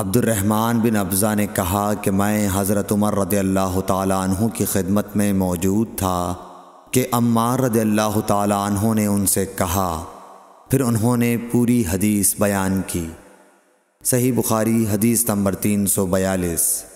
अब्दुलरहमान बिन अफज़ा ने कहा कि मैं हज़रत उमर रदी अल्लाह तु की खिदमत में मौजूद था कि अम्मा रद अल्लाह तु ने उनसे कहा फिर उन्होंने पूरी हदीस बयान की सही बुखारी हदीस नंबर तीन सौ बयालीस